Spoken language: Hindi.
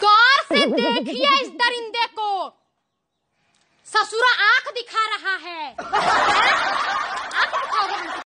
गौर से देखिए इस दरिंदे को ससुरा आंख दिखा रहा है